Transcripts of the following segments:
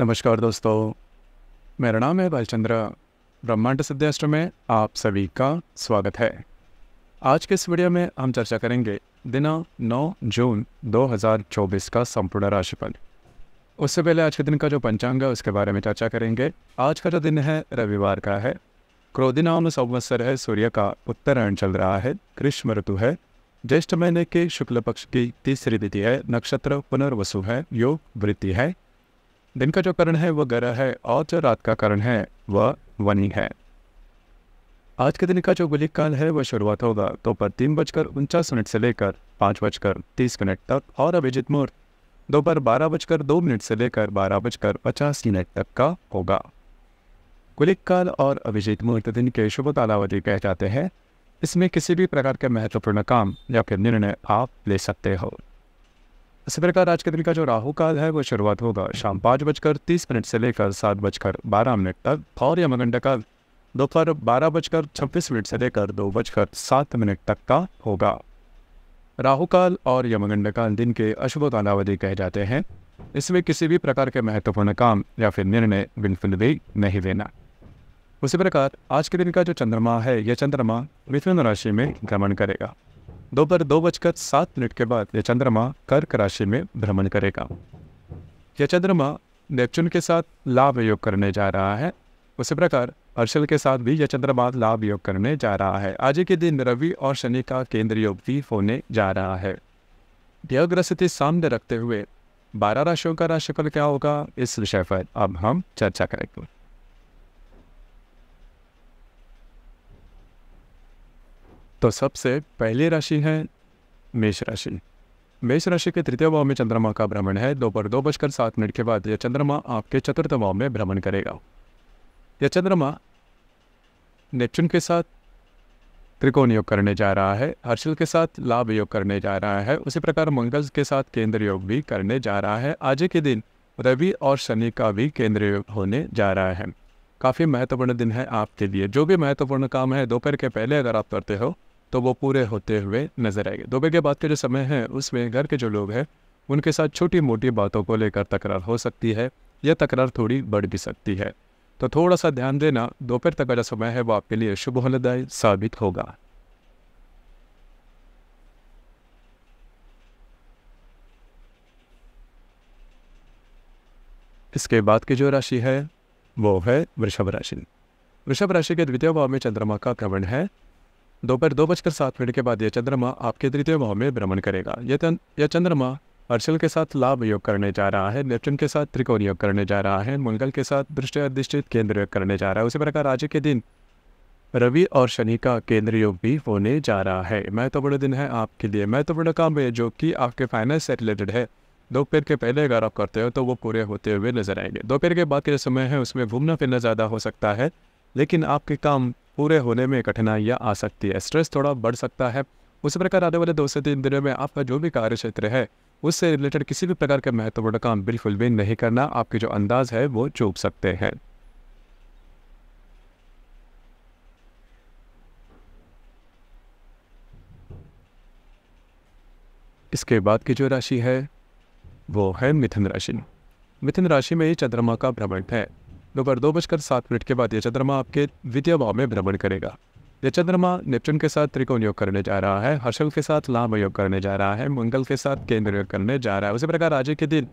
नमस्कार दोस्तों मेरा नाम है बालचंद्र ब्रह्मांड सिद्धेष्ट में आप सभी का स्वागत है आज के इस वीडियो में हम चर्चा करेंगे दिना 9 जून 2024 का संपूर्ण राशिफल उससे पहले आज के दिन का जो पंचांग है उसके बारे में चर्चा करेंगे आज का जो दिन है रविवार का है क्रोधि नाम संवत्सर है सूर्य का उत्तरायण चल रहा है ग्रीष्म ऋतु है ज्येष्ठ महीने के शुक्ल पक्ष की तीसरी तिथि है नक्षत्र पुनर्वसु है योग वृत्ति है दिन का जो करण है वह ग्रह है और जो रात का करण है वह वनी है आज के दिन का जो गुलिक काल है वह शुरुआत होगा तो पर तीन बजकर उनचास मिनट से लेकर पाँच बजकर तीस मिनट तक और अभिजीत मुहूर्त दोपहर बारह बजकर दो मिनट से लेकर बारह बजकर पचास मिनट तक का होगा गुलिक काल और अभिजीत मुहूर्त दिन के शुभ कालावधि कह जाते हैं इसमें किसी भी प्रकार के महत्वपूर्ण काम या फिर निर्णय आप ले सकते हो इसी प्रकार आज के दिन का जो राहु काल है वो शुरुआत होगा शाम पाँच बजकर तीस मिनट से लेकर सात बजकर बारह मिनट तक और यमगंडा काल दोपहर बारह बजकर छब्बीस मिनट से लेकर दो बजकर सात मिनट तक का होगा राहु काल और यमगंड काल दिन के अशुभ कालावधि कहे जाते हैं इसमें किसी भी प्रकार के महत्वपूर्ण काम या फिर निर्णय बिल्कुल भी नहीं लेना उसी प्रकार आज के दिन का जो चंद्रमा है यह चंद्रमा मिथुन राशि में भ्रमण करेगा दोपहर दो, बजकर सात मिनट के बाद यह चंद्रमा कर्क राशि में भ्रमण करेगा यह चंद्रमा नेपचून के साथ लाभ योग करने जा रहा है उसी प्रकार हर्षल के साथ भी यह चंद्रमा लाभ योग करने जा रहा है आज के दिन रवि और शनि का केंद्र योग भी होने जा रहा है यह ग्रह स्थिति सामने रखते हुए बारह राशियों का राशिफल क्या होगा इस विषय पर अब हम चर्चा करेंगे तो सबसे पहली राशि है मेष राशि मेष राशि के तृतीय भाव में चंद्रमा का भ्रमण है दोपहर दो बजकर सात मिनट के बाद यह चंद्रमा आपके चतुर्थ भाव में भ्रमण करेगा यह चंद्रमा नेपच्यून के साथ त्रिकोण योग करने जा रहा है हर्षल के साथ लाभ योग करने जा रहा है उसी प्रकार मंगल के साथ केंद्र योग भी करने जा रहा है आज के दिन रवि और शनि का भी केंद्र योग होने जा रहा है काफ़ी महत्वपूर्ण दिन है आपके लिए जो भी महत्वपूर्ण काम है दोपहर के पहले अगर आप करते हो तो वो पूरे होते हुए नजर आएंगे दोपहर के बाद के जो समय है उसमें घर के जो लोग हैं उनके साथ छोटी मोटी बातों को लेकर तकरार हो सकती है या तकरार थोड़ी बढ़ भी सकती है तो थोड़ा सा ध्यान देना दोपहर तक का जो समय है वो आपके लिए शुभ फलदायी साबित होगा इसके बाद की जो राशि है वो है वृषभ राशि वृषभ राशि के द्वितीय भाव में चंद्रमा का भ्रमण है दोपहर दो, बजकर सात मिनट के बाद यह चंद्रमा आपके तृतीय भाव में भ्रमण करेगा यह चंद्रमा अर्शल के साथ लाभ योग करने जा रहा है नेपचुन के साथ त्रिकोण योग करने जा रहा है मंगल के साथ दृष्टि अधिष्ठित केंद्र योग करने जा रहा है उसी प्रकार आज के दिन रवि और शनि का केंद्र योग भी होने जा रहा है महत्वपूर्ण तो दिन है आपके लिए महत्वपूर्ण तो काम है जो कि आपके फाइनेंस से रिलेटेड है दोपहर के पहले अगर आप करते हो तो वो पूरे होते हुए नजर आएंगे दोपहर के बाद के जो समय है उसमें घूमना फिरना ज़्यादा हो सकता है लेकिन आपके काम पूरे होने में कठिनाइयाँ आ सकती है स्ट्रेस थोड़ा बढ़ सकता है उसी प्रकार आने वाले दो से तीन दिनों में आपका जो भी कार्य क्षेत्र है उससे रिलेटेड किसी भी प्रकार के महत्वपूर्ण काम बिल्कुल भी नहीं करना आपके जो अंदाज है वो चूक सकते हैं इसके बाद की जो राशि है वो है मिथुन राशि मिथुन राशि में ही चंद्रमा का भ्रमण है दोपहर दो बजकर सात मिनट के बाद यह चंद्रमा आपके द्वितीय भाव में भ्रमण करेगा यह चंद्रमा नेपचुन के साथ त्रिकोण योग करने जा रहा है हर्षल के साथ लाभ योग करने जा रहा है मंगल के साथ केंद्र योग करने जा रहा है उसी प्रकार आज के दिन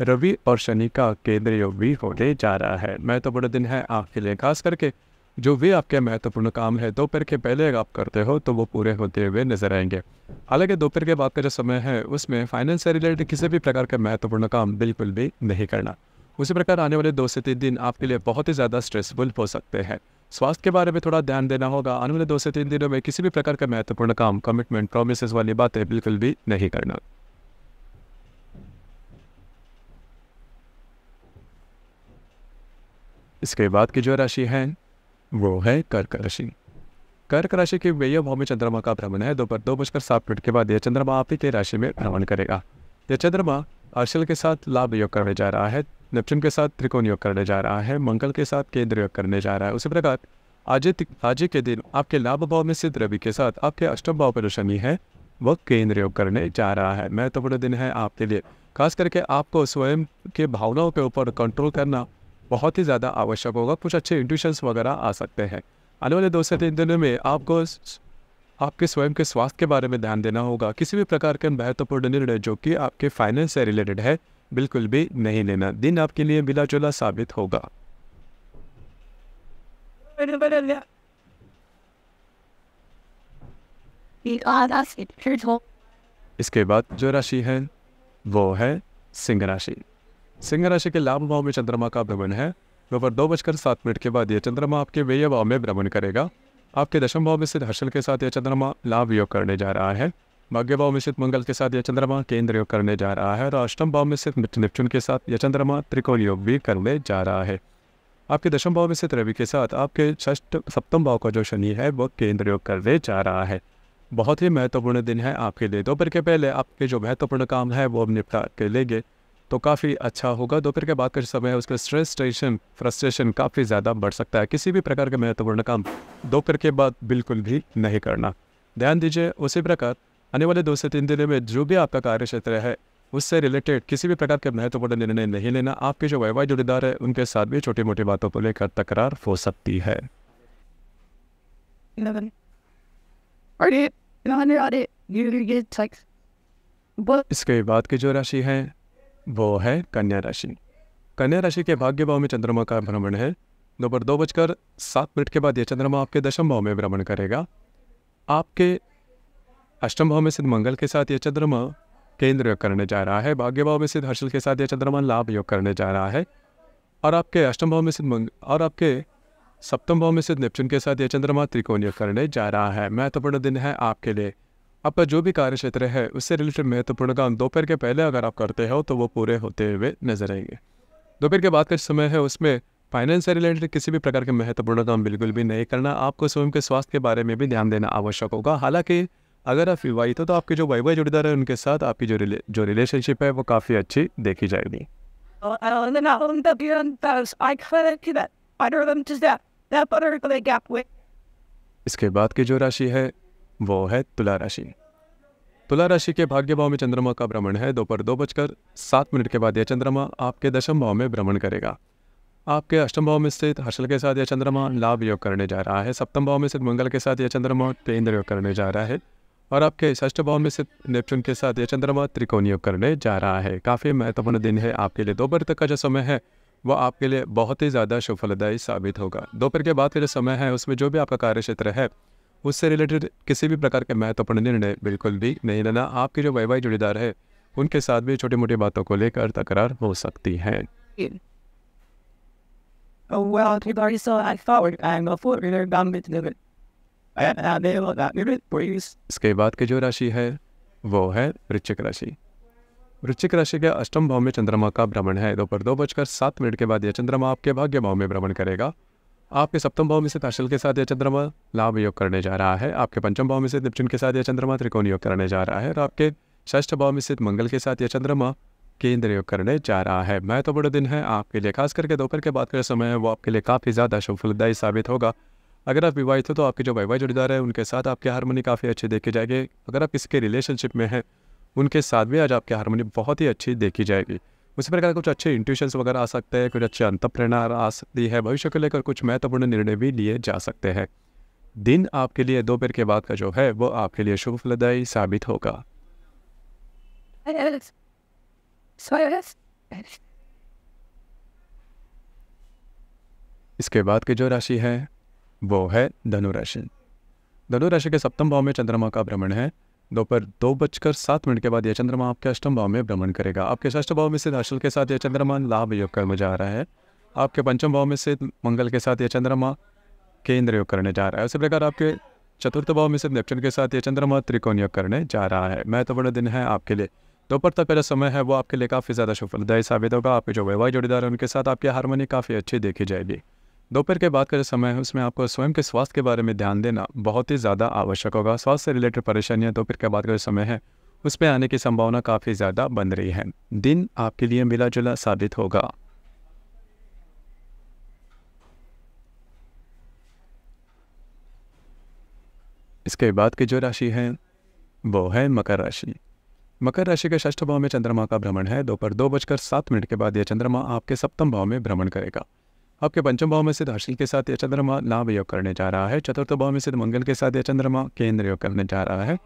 रवि और शनि का केंद्र योग भी होने जा रहा है महत्वपूर्ण दिन है आपके लिए खास करके जो भी आपके महत्वपूर्ण काम है दोपहर के पहले आप करते हो तो वो पूरे होते हुए नजर आएंगे हालांकि दोपहर के बाद का जो समय है उसमें फाइनेंस से रिलेटेड किसी भी प्रकार का महत्वपूर्ण काम बिल्कुल भी नहीं करना उसी प्रकार आने वाले दो से तीन दिन आपके लिए बहुत ही ज़्यादा स्ट्रेसफुल हो सकते हैं स्वास्थ्य के बारे में थोड़ा ध्यान देना होगा आने वाले दो से तीन दिनों में किसी भी प्रकार का महत्वपूर्ण काम कमिटमेंट प्रोमिस वाली बातें बिल्कुल भी नहीं करना इसके बाद की जो राशि है वो है कर्क राशि कर्क राशि की व्यय भाव में चंद्रमा का भ्रमण है दोपहर दो बजकर सात मिनट के बाद यह चंद्रमा आप ही के राशि में भ्रमण करेगा यह चंद्रमा अर्शल के साथ लाभ योग करने जा रहा है नेपच्यून के साथ त्रिकोण योग करने जा रहा है मंगल के साथ केंद्र योग करने जा रहा है उसी प्रकार आज आज के दिन आपके लाभ भाव में सिद्ध रवि के साथ आपके अष्टम भाव पर शनि है वह केंद्र योग करने जा रहा है महत्वपूर्ण दिन है आपके लिए खास करके आपको स्वयं के भावनाओं के ऊपर कंट्रोल करना बहुत ही ज़्यादा आवश्यक होगा कुछ अच्छे इंट्यूशंस वगैरह आ सकते हैं आने वाले दो से तीन दिनों में आपको आपके स्वयं के स्वास्थ्य के बारे में ध्यान देना होगा किसी भी प्रकार के महत्वपूर्ण निर्णय जो कि आपके फाइनेंस से रिलेटेड है बिल्कुल भी नहीं लेना दिन आपके लिए बिला जुला साबित होगा इसके बाद जो राशि है वो है सिंह राशि सिंह राशि के लाभ भाव में चंद्रमा का भ्रमण है दोपहर दो बजकर सात मिनट के बाद यह चंद्रमा आपके व्यय भाव में भ्रमण करेगा आपके दशम भाव में सिद्ध हर्षल के साथ यह चंद्रमा लाभ योग करने जा रहा है भाग्य भाव में स्थित मंगल के साथ यह चंद्रमा केंद्र योग करने जा रहा है और अष्टम भाव में स्थित निपचुन के साथ यह चंद्रमा त्रिकोण योग भी करने जा रहा है आपके दशम भाव में स्थित रवि के साथ आपके षष्ठ सप्तम भाव का जो शनि है वह केंद्र योग करने जा रहा है बहुत ही महत्वपूर्ण दिन है आपके लिए दोपहर के पहले आपके जो महत्वपूर्ण काम है वो निपटा के लेंगे तो काफ़ी अच्छा होगा दोपहर के बाद का समय उसका स्ट्रेस टेंशन फ्रस्ट्रेशन काफ़ी ज़्यादा बढ़ सकता है किसी भी प्रकार का महत्वपूर्ण काम दोपहर के बाद बिल्कुल भी नहीं करना ध्यान दीजिए उसी प्रकार आने वाले दो से तीन दिनों में जो भी आपका कार्य क्षेत्र है उससे रिलेटेड किसी भी प्रकार के महत्वपूर्ण निर्णय नहीं लेना आपके जो वैवाहिक जुड़ेदार है उनके साथ भी छोटी मोटी बातों को लेकर तकरार हो सकती है इसके बाद की जो राशि है वो है कन्या राशि कन्या राशि के भाग्य भाव में चंद्रमा का भ्रमण है दोपहर दो बजकर सात मिनट के बाद यह चंद्रमा आपके दशम भाव में भ्रमण करेगा आपके अष्टम भाव में सिद्ध मंगल के साथ यह चंद्रमा केंद्र योग करने जा रहा है भाग्य भाव में सिद्ध हर्षल के साथ यह चंद्रमा लाभ योग करने जा रहा है और आपके अष्टम भाव में सिद्ध मंगल और आपके सप्तम भाव में सिद्ध नेपचुन के साथ यह चंद्रमा त्रिकोण योग करने जा रहा है महत्वपूर्ण दिन है आपके लिए आपका जो भी कार्य क्षेत्र है उससे रिलेटेड महत्वपूर्ण काम दोपहर के पहले अगर आप करते हो तो वो पूरे होते हुए नजर आएंगे दोपहर के बाद का समय है उसमें फाइनेंस से रिलेटेड किसी भी प्रकार के महत्वपूर्ण काम बिल्कुल भी नहीं करना आपको स्वयं के स्वास्थ्य के बारे में भी ध्यान देना आवश्यक होगा हालांकि अगर आप विवाहित हो तो आपके जो वाइवा जुड़ेदार है उनके साथ आपकी जो रिले जो रिलेशनशिप है वो काफ़ी अच्छी देखी जाएगी oh, इसके बाद की जो राशि है वो है तुला राशि तुला राशि के भाग्य भाव में चंद्रमा का भ्रमण है दोपहर दो बजकर सात मिनट के बाद यह चंद्रमा आपके दशम भाव में भ्रमण करेगा आपके अष्टम भाव में स्थित हर्षल के साथ यह चंद्रमा लाभ योग करने जा रहा है सप्तम भाव में स्थित मंगल के साथ यह चंद्रमा केंद्र योग करने जा रहा है और आपके ष्ट भाव में से नेपच्यून के साथ ये चंद्रमा त्रिकोण योग करने जा रहा है काफ़ी महत्वपूर्ण दिन है आपके लिए दोपहर तक का जो समय है वह आपके लिए बहुत ही ज़्यादा सुफलदायी साबित होगा दोपहर के बाद का जो समय है उसमें जो भी आपका कार्य क्षेत्र है उससे रिलेटेड किसी भी प्रकार के महत्वपूर्ण निर्णय बिल्कुल भी नहीं लेना आपके जो वैवाहिक जुड़ेदार है उनके साथ भी छोटी मोटी बातों को लेकर तकरार हो सकती है Oh, well, regardless, so I thought I'm a foot, I'm a इसके बाद की जो राशि है वो है वृश्चिक राशि वृश्चिक राशि के अष्टम भाव में चंद्रमा का भ्रमण है दोपहर दो बजकर सात मिनट के बाद यह चंद्रमा आपके भाग्य भाव में भ्रमण करेगा आपके सप्तम भाव में से ताशल के साथ यह चंद्रमा लाभ योग करने जा रहा है आपके पंचम भाव में से दिपचिन के साथ यह चंद्रमा त्रिकोण योग करने जा रहा है और आपके ष्ठ भाव में स्थित मंगल के साथ यह चंद्रमा केंद्र योग करने जा रहा है मैं तो बड़े दिन है आपके लिए खास करके दोपहर के बाद का समय है वो आपके लिए काफ़ी ज़्यादा शुभ फलदायी साबित होगा अगर आप विवाहित हो तो आपके जो वाइवा जोड़ीदार हैं उनके साथ आपके हारमोनी काफ़ी अच्छे देखे जाएंगे अगर आप इसके रिलेशनशिप में हैं उनके साथ भी आज आपकी हारमोनी बहुत ही अच्छी देखी जाएगी उसी प्रकार कुछ अच्छे इंट्यूशंस वगैरह आ सकते हैं कुछ अच्छे प्रेरणा आ सकती है भविष्य को लेकर कुछ महत्वपूर्ण निर्णय भी लिए जा सकते हैं दिन आपके लिए दोपहर के बाद का जो है वो आपके लिए शुभ फलदायी साबित होगा इसके बाद की जो राशि है वो है धनुराशि धनुराशि के सप्तम भाव में चंद्रमा का भ्रमण है दोपहर दो बजकर सात मिनट के बाद यह चंद्रमा आपके अष्टम भाव में भ्रमण करेगा आपके षष्ठ भाव में स्थित हर्षल के साथ यह चंद्रमा लाभ योग करने जा रहा है आपके पंचम भाव में स्थित मंगल के साथ यह चंद्रमा केंद्र योग करने जा रहा है उसी प्रकार आपके चतुर्थ भाव में स्थित नेपच्यून के साथ यह चंद्रमा त्रिकोण योग करने जा रहा है महत्वपूर्ण दिन है आपके लिए दोपहर तक का जो समय है वो आपके लिए काफ़ी ज़्यादा सफलदायी साबित होगा आपके जो वैवाहिक जोड़ीदार है उनके साथ आपकी हारमोनी काफ़ी अच्छी देखी जाएगी दोपहर के बाद का जो समय है उसमें आपको स्वयं के स्वास्थ्य के बारे में ध्यान देना बहुत ही ज़्यादा आवश्यक होगा स्वास्थ्य से रिलेटेड परेशानियाँ दोपहर के बाद का जो समय है उस पर आने की संभावना काफ़ी ज़्यादा बन रही है दिन आपके लिए मिला जुला साबित होगा इसके बाद की जो राशि है वो है मकर राशि मकर राशि के षष्ठ भाव में चंद्रमा का भ्रमण है दोपहर दो, दो बजकर सात मिनट के बाद यह चंद्रमा आपके सप्तम भाव में भ्रमण करेगा आपके पंचम भाव में सिद्ध हर्षिल के साथ यह चंद्रमा लाभ योग करने जा रहा है चतुर्थ भाव में सिद्ध मंगल के साथ यह चंद्रमा केंद्र योग करने जा रहा है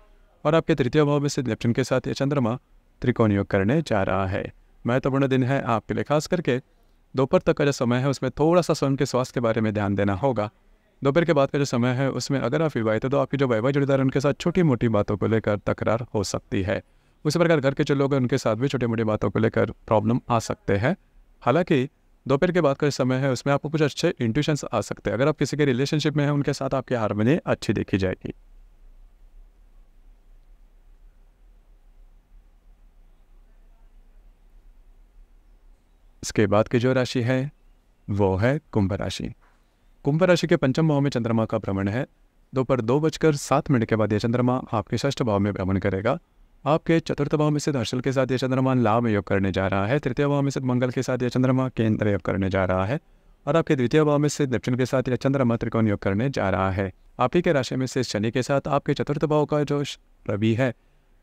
और आपके तृतीय भाव में सिद्ध नेप्टून के साथ यह चंद्रमा त्रिकोण योग करने जा रहा है महत्वपूर्ण दिन है आपके लिए खास करके दोपहर तक का जो समय है उसमें थोड़ा सा स्वयं के स्वास्थ्य के बारे में ध्यान देना होगा दोपहर के बाद का जो समय है उसमें अगर आप विवाहित हो तो आपकी जो वैवाहिक जुड़ेदार उनके साथ छोटी मोटी बातों को लेकर तकरार हो सकती है उसी प्रकार घर के जो लोग हैं उनके साथ भी छोटी मोटी बातों को लेकर प्रॉब्लम आ सकते हैं हालांकि दोपहर के बाद का समय है उसमें आपको कुछ अच्छे इंट्यूशंस आ सकते हैं अगर आप किसी के रिलेशनशिप में हैं उनके साथ आपकी हारमोनी अच्छी देखी जाएगी इसके बाद की जो राशि है वो है कुंभ राशि कुंभ राशि के पंचम भाव में चंद्रमा का भ्रमण है दोपहर दो, दो बजकर सात मिनट के बाद यह चंद्रमा आपके ष्ठ भाव में भ्रमण करेगा आपके चतुर्थ भाव में से हर्षल के साथ यह चंद्रमा लाभ योग करने जा रहा है तृतीय भाव में से मंगल के साथ ये चंद्रमा केंद्र योग करने जा रहा है और आपके द्वितीय भाव में से दक्षिण के साथ यह चंद्रमा त्रिकोण योग करने जा रहा है आप ही के राशि में से शनि के साथ आपके चतुर्थ भाव का जो रवि है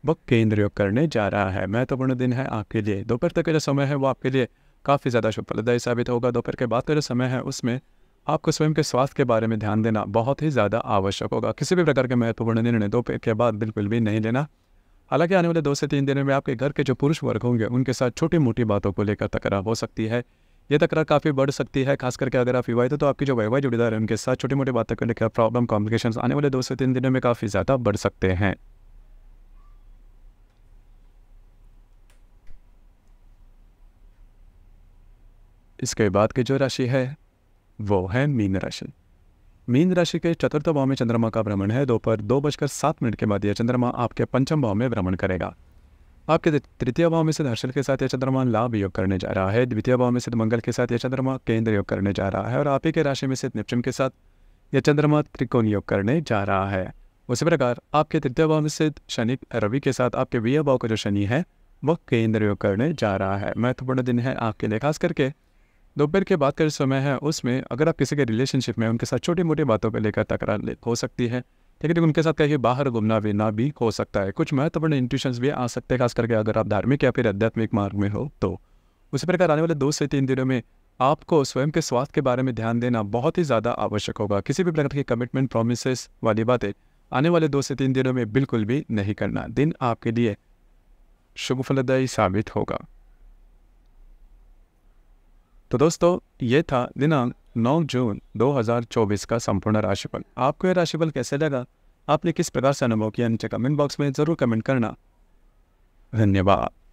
वो केंद्र योग करने जा रहा है महत्वपूर्ण दिन है आपके लिए दोपहर तक का जो समय है वो आपके लिए काफ़ी ज़्यादा शुभफलदायी साबित होगा दोपहर के बाद का जो समय है उसमें आपको स्वयं के स्वास्थ्य के बारे में ध्यान देना बहुत ही ज़्यादा आवश्यक होगा किसी भी प्रकार के महत्वपूर्ण निर्णय दोपहर के बाद बिल्कुल भी नहीं लेना हालांकि आने वाले दो से तीन दिनों में आपके घर के जो पुरुष वर्ग होंगे उनके साथ छोटी मोटी बातों को लेकर तकरार हो सकती है ये तकरार काफ़ी बढ़ सकती है खास करके अगर आप विवाहित हो तो आपकी जो वैवाहिक जुड़ीदार है उनके साथ छोटी मोटी बातों को लेकर प्रॉब्लम कॉम्प्लिकेशन आने वाले दो से तीन दिनों में काफ़ी ज़्यादा बढ़ सकते हैं इसके बाद की जो राशि है वो है मीन राशि मीन राशि के चतुर्थ भाव में चंद्रमा का भ्रमण है दोपहर दो, बजकर सात मिनट के बाद यह चंद्रमा आपके पंचम भाव में भ्रमण करेगा आपके तृतीय भाव में सिद्ध हर्षल के साथ यह चंद्रमा लाभ योग करने जा रहा है द्वितीय भाव में सिद्ध मंगल के साथ यह चंद्रमा केंद्र योग करने जा रहा है और आप ही के राशि में सिद्ध निपचन के साथ यह चंद्रमा त्रिकोण योग करने जा रहा है उसी प्रकार आपके तृतीय भाव में सिद्ध शनि रवि के साथ आपके वीय भाव का जो शनि है वह केंद्र योग करने जा रहा है महत्वपूर्ण दिन है आपके लिए खास करके दोपहर के बाद का जो समय है उसमें अगर आप किसी के रिलेशनशिप में उनके साथ छोटी मोटी बातों पर लेकर तकरार हो सकती है ठीक लेकिन उनके साथ कहीं बाहर घूमना ना भी हो सकता है कुछ महत्वपूर्ण इंट्यूशंस भी आ सकते हैं खास करके अगर आप धार्मिक या फिर आध्यात्मिक मार्ग में हो तो उसी प्रकार आने वाले दो से तीन दिनों में आपको स्वयं के स्वास्थ्य के बारे में ध्यान देना बहुत ही ज़्यादा आवश्यक होगा किसी भी प्रकार की कमिटमेंट प्रोमिस वाली बातें आने वाले दो से तीन दिनों में बिल्कुल भी नहीं करना दिन आपके लिए शुभ फलदायी साबित होगा तो दोस्तों ये था दिनांक 9 जून 2024 का संपूर्ण राशिफल आपको यह राशिफल कैसे लगा आपने किस प्रकार से अनुभव किया नीचे कमेंट बॉक्स में ज़रूर कमेंट करना धन्यवाद